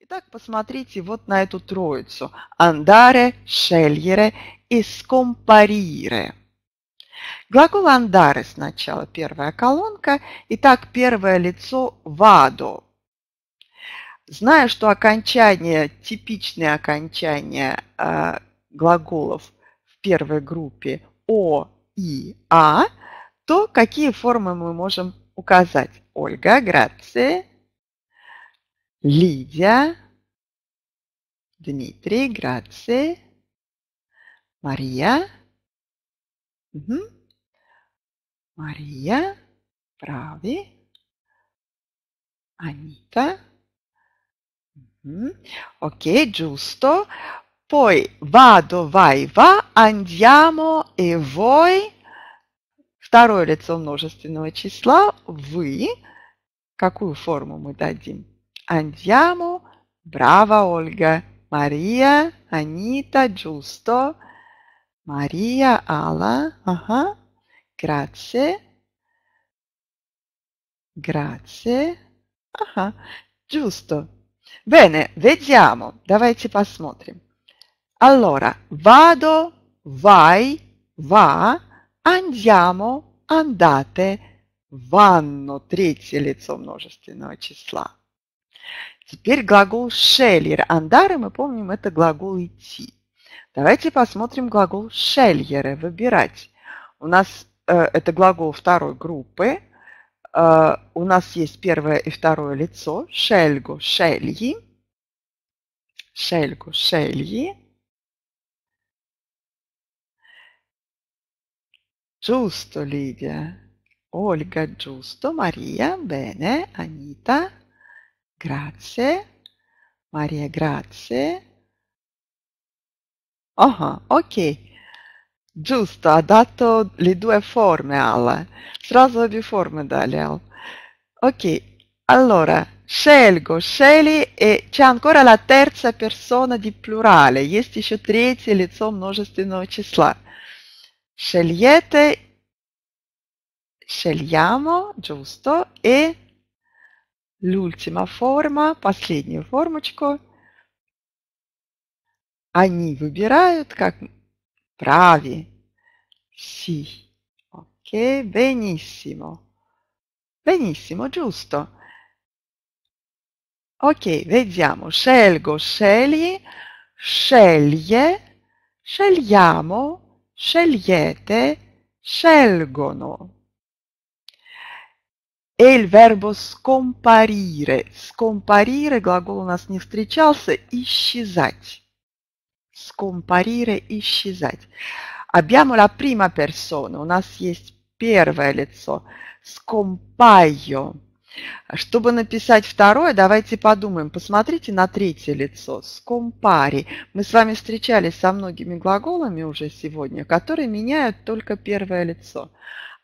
Итак, посмотрите вот на эту троицу. Андаре, шельере и скомпарире. Глагол андаре сначала первая колонка. Итак, первое лицо вадо. Зная, что окончание, типичное окончание э, глаголов в первой группе о, и, а, то какие формы мы можем указать? Ольга, грации. Лидия, Дмитрий, грации. Мария. Угу. Мария, прави, Анита, Mm -hmm. Ok, giusto. Poi vado, vai, и вой. E Второе лицо множественного числа вы. Какую форму мы дадим? Andiamo, brava Olga, Maria, Anita, giusto, Maria, Ala, aha, grazie, grazie, aha, giusto. Bene, vediamo, давайте посмотрим. Allora, vado, vai, va, andiamo, andate, ванну, третье лицо множественного числа. Теперь глагол шельер. Андары, мы помним, это глагол идти. Давайте посмотрим глагол шельеры, выбирать. У нас э, это глагол второй группы. Э, у нас есть первое и второе лицо. Шельгу, шельи. Шельгу, шельи. Чувство, Лидия. Olga, giusto, Maria, bene, Anita, grazie, Maria, grazie. Oh, ok, giusto, ha dato le due forme al, сразу обе формы дали al. Ok, allora, scelgo, scegli e c'è ancora la terza persona di plurale, есть еще третье лицо множественного числа. Scegliete scegliamo, giusto, e l'ultima forma, последнюю формочку. Они выбирают как прави. Sì. Ok, benissimo. Benissimo, giusto. Ok, vediamo. Scelgo, scegli, sceglie, scegliamo, scegliete, scelgono. Эль verbo scomparire. Scomparire, глагол у нас не встречался, исчезать. Scomparire, исчезать. Abbiamo la prima persona, у нас есть первое лицо. Scompaio. Чтобы написать второе, давайте подумаем. Посмотрите на третье лицо. Скомпари. Мы с вами встречались со многими глаголами уже сегодня, которые меняют только первое лицо.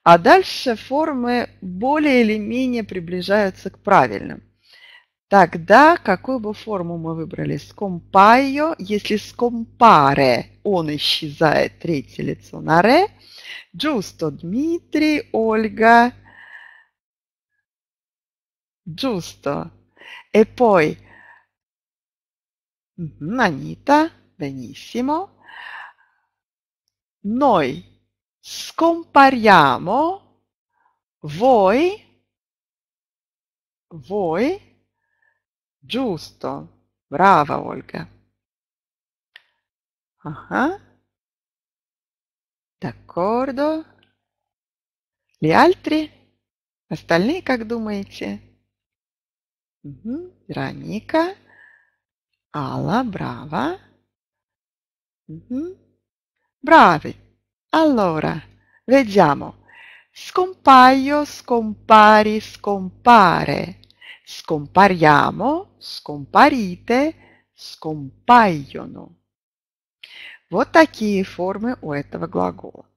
А дальше формы более или менее приближаются к правильным. Тогда какую бы форму мы выбрали? Скомпайо, если скомпаре, он исчезает, третье лицо на ре. Джусто Дмитрий, Ольга. Джусто. E poi Anita, benissimo. Noi scompariamo, voi, voi, giusto, brava Olga. Aha. D'accordo. Gli altri? Остальные, как думаете? Угу. Вероника, Алла, браво. Угу. Брави, Allora, leggiamo. Scompaio, scompari, scompare. Scompariamo, scomparite, scompaiono. Вот такие формы у этого глагола.